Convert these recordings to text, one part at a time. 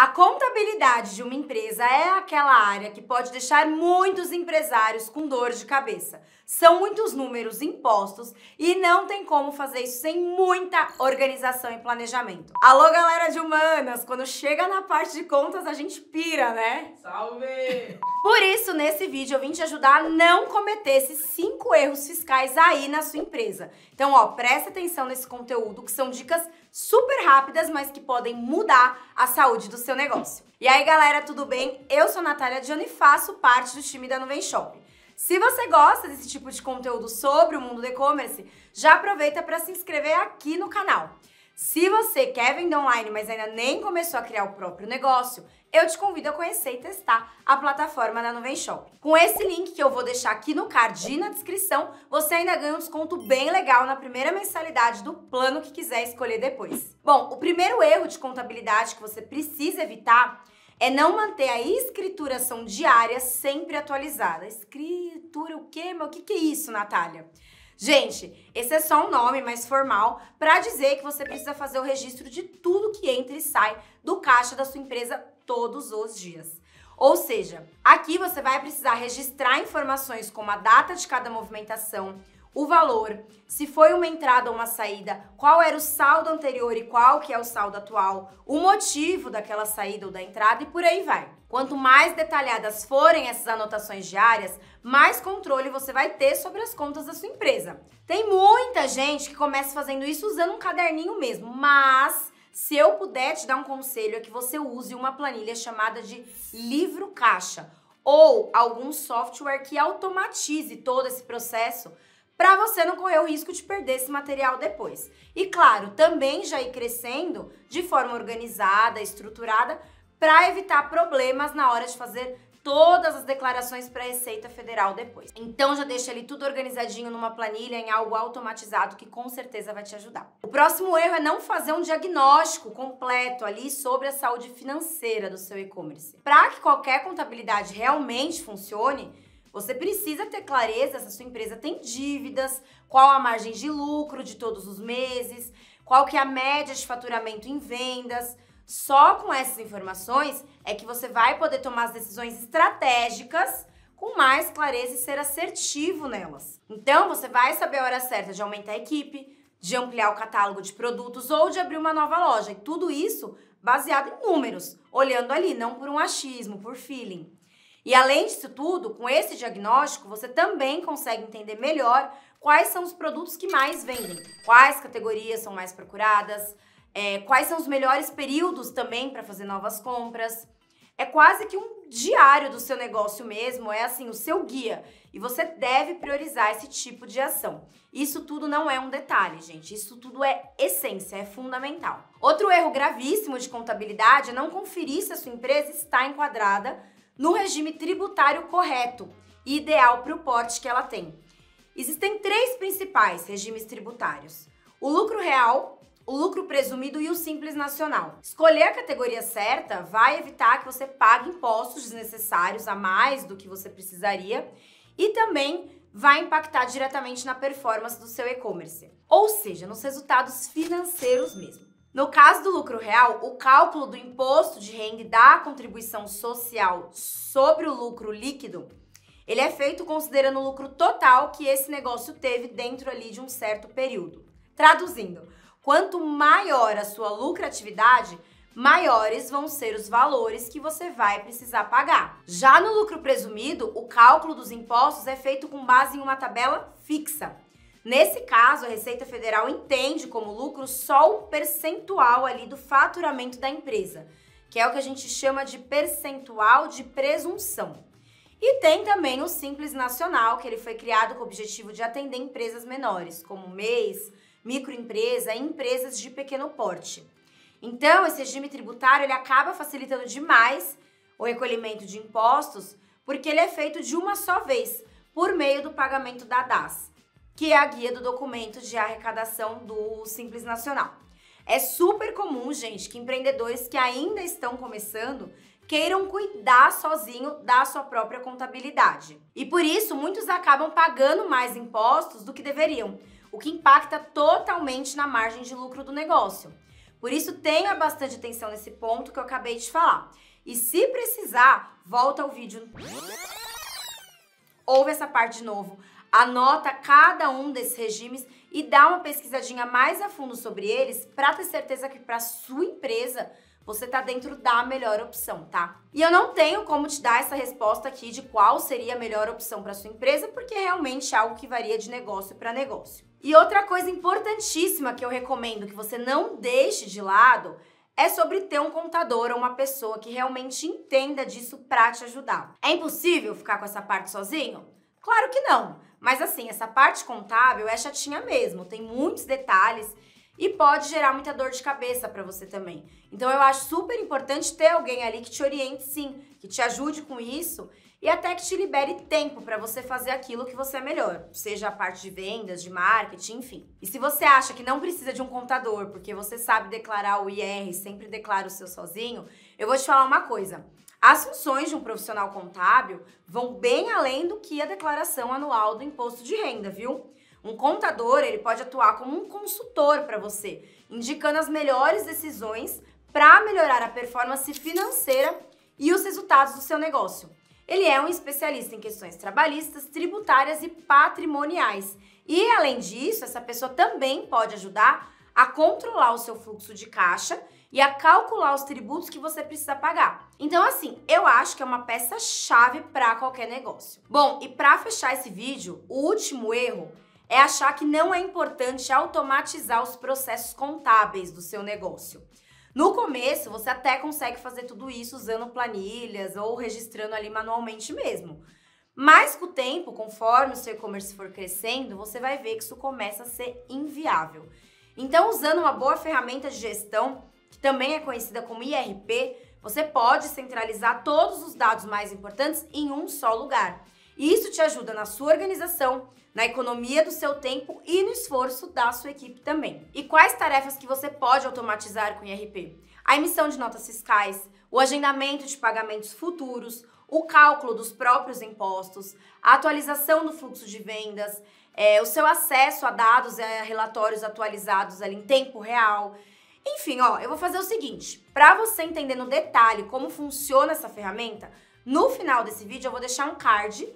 A contabilidade de uma empresa é aquela área que pode deixar muitos empresários com dor de cabeça. São muitos números impostos e não tem como fazer isso sem muita organização e planejamento. Alô, galera de humanas! Quando chega na parte de contas, a gente pira, né? Salve! Por isso, nesse vídeo, eu vim te ajudar a não cometer esses cinco erros fiscais aí na sua empresa. Então, ó, presta atenção nesse conteúdo, que são dicas super rápidas, mas que podem mudar a saúde do seu negócio. E aí, galera, tudo bem? Eu sou Natália Diano e faço parte do time da Nuvem Shop. Se você gosta desse tipo de conteúdo sobre o mundo do e-commerce, já aproveita para se inscrever aqui no canal. Se você quer vender online, mas ainda nem começou a criar o próprio negócio, eu te convido a conhecer e testar a plataforma da Nuvem Shop. Com esse link que eu vou deixar aqui no card e na descrição, você ainda ganha um desconto bem legal na primeira mensalidade do plano que quiser escolher depois. Bom, o primeiro erro de contabilidade que você precisa evitar é não manter a escrituração diária sempre atualizada. Escritura o quê, meu? O que, que é isso, Natália? Gente, esse é só um nome mais formal para dizer que você precisa fazer o registro de tudo que entra e sai do caixa da sua empresa todos os dias. Ou seja, aqui você vai precisar registrar informações como a data de cada movimentação, o valor, se foi uma entrada ou uma saída, qual era o saldo anterior e qual que é o saldo atual, o motivo daquela saída ou da entrada e por aí vai. Quanto mais detalhadas forem essas anotações diárias, mais controle você vai ter sobre as contas da sua empresa. Tem muita gente que começa fazendo isso usando um caderninho mesmo, mas se eu puder te dar um conselho é que você use uma planilha chamada de livro caixa ou algum software que automatize todo esse processo para você não correr o risco de perder esse material depois. E claro, também já ir crescendo de forma organizada, estruturada, para evitar problemas na hora de fazer todas as declarações para a Receita Federal depois. Então já deixa ali tudo organizadinho numa planilha, em algo automatizado que com certeza vai te ajudar. O próximo erro é não fazer um diagnóstico completo ali sobre a saúde financeira do seu e-commerce. Para que qualquer contabilidade realmente funcione, você precisa ter clareza se a sua empresa tem dívidas, qual a margem de lucro de todos os meses, qual que é a média de faturamento em vendas, só com essas informações é que você vai poder tomar as decisões estratégicas com mais clareza e ser assertivo nelas. Então, você vai saber a hora certa de aumentar a equipe, de ampliar o catálogo de produtos ou de abrir uma nova loja. E tudo isso baseado em números, olhando ali, não por um achismo, por feeling. E além disso tudo, com esse diagnóstico, você também consegue entender melhor quais são os produtos que mais vendem, quais categorias são mais procuradas, é, quais são os melhores períodos também para fazer novas compras. É quase que um diário do seu negócio mesmo, é assim, o seu guia. E você deve priorizar esse tipo de ação. Isso tudo não é um detalhe, gente. Isso tudo é essência, é fundamental. Outro erro gravíssimo de contabilidade é não conferir se a sua empresa está enquadrada no regime tributário correto e ideal para o porte que ela tem. Existem três principais regimes tributários: o lucro real, o lucro presumido e o simples nacional. Escolher a categoria certa vai evitar que você pague impostos desnecessários a mais do que você precisaria e também vai impactar diretamente na performance do seu e-commerce, ou seja, nos resultados financeiros mesmo. No caso do lucro real, o cálculo do imposto de renda da contribuição social sobre o lucro líquido, ele é feito considerando o lucro total que esse negócio teve dentro ali de um certo período. Traduzindo, Quanto maior a sua lucratividade, maiores vão ser os valores que você vai precisar pagar. Já no lucro presumido, o cálculo dos impostos é feito com base em uma tabela fixa. Nesse caso, a Receita Federal entende como lucro só o percentual ali do faturamento da empresa, que é o que a gente chama de percentual de presunção. E tem também o Simples Nacional, que ele foi criado com o objetivo de atender empresas menores, como MEIs, microempresa, empresas de pequeno porte. Então, esse regime tributário ele acaba facilitando demais o recolhimento de impostos, porque ele é feito de uma só vez, por meio do pagamento da DAS, que é a guia do documento de arrecadação do Simples Nacional. É super comum, gente, que empreendedores que ainda estão começando queiram cuidar sozinho da sua própria contabilidade. E por isso, muitos acabam pagando mais impostos do que deveriam, o que impacta totalmente na margem de lucro do negócio. Por isso, tenha bastante atenção nesse ponto que eu acabei de falar. E se precisar, volta ao vídeo. Ouve essa parte de novo, anota cada um desses regimes e dá uma pesquisadinha mais a fundo sobre eles para ter certeza que para sua empresa você tá dentro da melhor opção, tá? E eu não tenho como te dar essa resposta aqui de qual seria a melhor opção para sua empresa, porque realmente é algo que varia de negócio para negócio. E outra coisa importantíssima que eu recomendo que você não deixe de lado é sobre ter um contador ou uma pessoa que realmente entenda disso para te ajudar. É impossível ficar com essa parte sozinho? Claro que não. Mas assim, essa parte contábil é chatinha mesmo, tem muitos detalhes e pode gerar muita dor de cabeça para você também. Então eu acho super importante ter alguém ali que te oriente sim, que te ajude com isso e até que te libere tempo para você fazer aquilo que você é melhor, seja a parte de vendas, de marketing, enfim. E se você acha que não precisa de um contador, porque você sabe declarar o IR, sempre declara o seu sozinho, eu vou te falar uma coisa. As funções de um profissional contábil vão bem além do que a declaração anual do imposto de renda, viu? Um contador, ele pode atuar como um consultor para você, indicando as melhores decisões para melhorar a performance financeira e os resultados do seu negócio. Ele é um especialista em questões trabalhistas, tributárias e patrimoniais. E além disso, essa pessoa também pode ajudar a controlar o seu fluxo de caixa e a calcular os tributos que você precisa pagar. Então, assim, eu acho que é uma peça chave para qualquer negócio. Bom, e para fechar esse vídeo, o último erro é achar que não é importante automatizar os processos contábeis do seu negócio. No começo, você até consegue fazer tudo isso usando planilhas ou registrando ali manualmente mesmo. Mas com o tempo, conforme o seu e-commerce for crescendo, você vai ver que isso começa a ser inviável. Então, usando uma boa ferramenta de gestão, que também é conhecida como IRP, você pode centralizar todos os dados mais importantes em um só lugar isso te ajuda na sua organização, na economia do seu tempo e no esforço da sua equipe também. E quais tarefas que você pode automatizar com IRP? A emissão de notas fiscais, o agendamento de pagamentos futuros, o cálculo dos próprios impostos, a atualização do fluxo de vendas, é, o seu acesso a dados e a relatórios atualizados ali em tempo real. Enfim, ó, eu vou fazer o seguinte: para você entender no detalhe como funciona essa ferramenta, no final desse vídeo eu vou deixar um card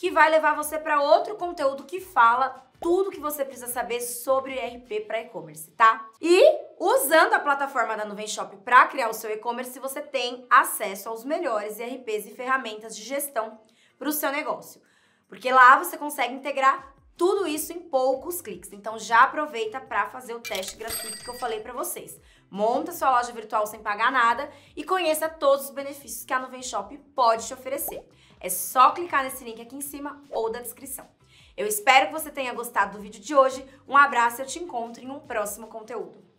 que vai levar você para outro conteúdo que fala tudo que você precisa saber sobre ERP para e-commerce, tá? E usando a plataforma da Nuvem Shop para criar o seu e-commerce, você tem acesso aos melhores ERPs e ferramentas de gestão para o seu negócio. Porque lá você consegue integrar tudo isso em poucos cliques. Então já aproveita para fazer o teste gratuito que eu falei para vocês. Monta sua loja virtual sem pagar nada e conheça todos os benefícios que a Nuvem Shop pode te oferecer. É só clicar nesse link aqui em cima ou da descrição. Eu espero que você tenha gostado do vídeo de hoje. Um abraço e eu te encontro em um próximo conteúdo.